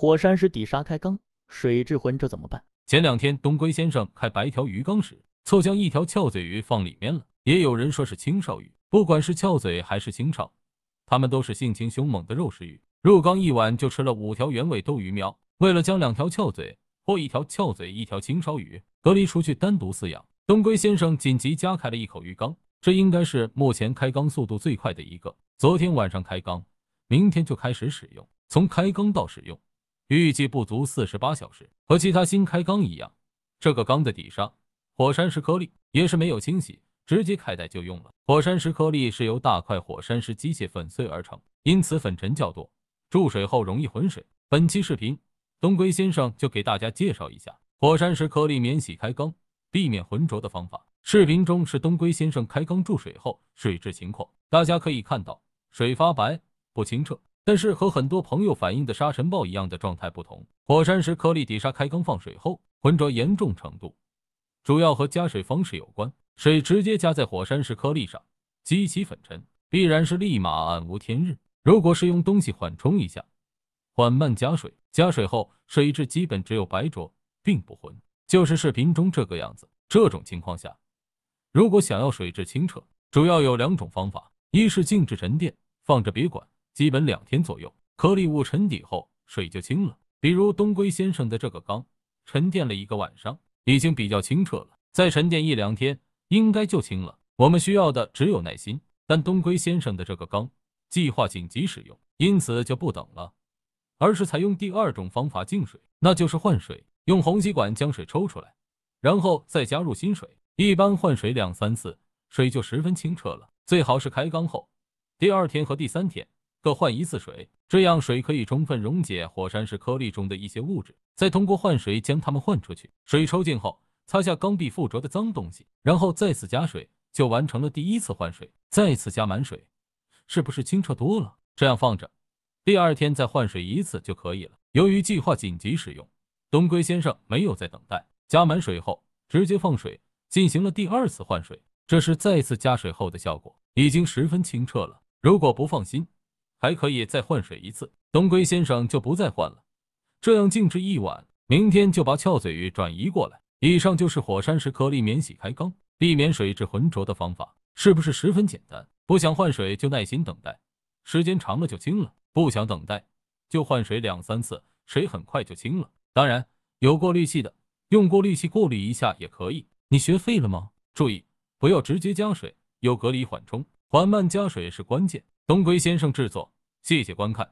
火山石底沙开缸，水质浑，浊怎么办？前两天东归先生开白条鱼缸时，错将一条翘嘴鱼放里面了，也有人说是青少鱼。不管是翘嘴还是青少，它们都是性情凶猛的肉食鱼。入缸一晚就吃了五条原尾斗鱼苗。为了将两条翘嘴或一条翘嘴、一条青梢鱼隔离出去单独饲养，东归先生紧急加开了一口鱼缸。这应该是目前开缸速度最快的一个。昨天晚上开缸，明天就开始使用。从开缸到使用。预计不足四十八小时，和其他新开缸一样，这个缸的底沙火山石颗粒也是没有清洗，直接开袋就用了。火山石颗粒是由大块火山石机械粉碎而成，因此粉尘较多，注水后容易浑水。本期视频，东龟先生就给大家介绍一下火山石颗粒免洗开缸，避免浑浊的方法。视频中是东龟先生开缸注水后水质情况，大家可以看到水发白，不清澈。但是和很多朋友反映的沙尘暴一样的状态不同，火山石颗粒底沙开缸放水后浑浊严重程度，主要和加水方式有关。水直接加在火山石颗粒上，激起粉尘，必然是立马暗无天日。如果是用东西缓冲一下，缓慢加水，加水后水质基本只有白浊，并不浑，就是视频中这个样子。这种情况下，如果想要水质清澈，主要有两种方法：一是静置沉淀，放着别管。基本两天左右，颗粒物沉底后，水就清了。比如东归先生的这个缸，沉淀了一个晚上，已经比较清澈了。再沉淀一两天，应该就清了。我们需要的只有耐心。但东归先生的这个缸计划紧急使用，因此就不等了，而是采用第二种方法净水，那就是换水。用虹吸管将水抽出来，然后再加入新水。一般换水两三次，水就十分清澈了。最好是开缸后第二天和第三天。各换一次水，这样水可以充分溶解火山石颗粒中的一些物质，再通过换水将它们换出去。水抽净后，擦下缸壁附着的脏东西，然后再次加水，就完成了第一次换水。再次加满水，是不是清澈多了？这样放着，第二天再换水一次就可以了。由于计划紧急使用，东龟先生没有再等待，加满水后直接放水，进行了第二次换水。这是再次加水后的效果，已经十分清澈了。如果不放心，还可以再换水一次，东龟先生就不再换了。这样静置一晚，明天就把翘嘴鱼转移过来。以上就是火山石颗粒免洗开缸，避免水质浑浊的方法，是不是十分简单？不想换水就耐心等待，时间长了就清了；不想等待就换水两三次，水很快就清了。当然，有过滤器的用过滤器过滤一下也可以。你学废了吗？注意不要直接加水，有隔离缓冲，缓慢加水是关键。东归先生制作，谢谢观看。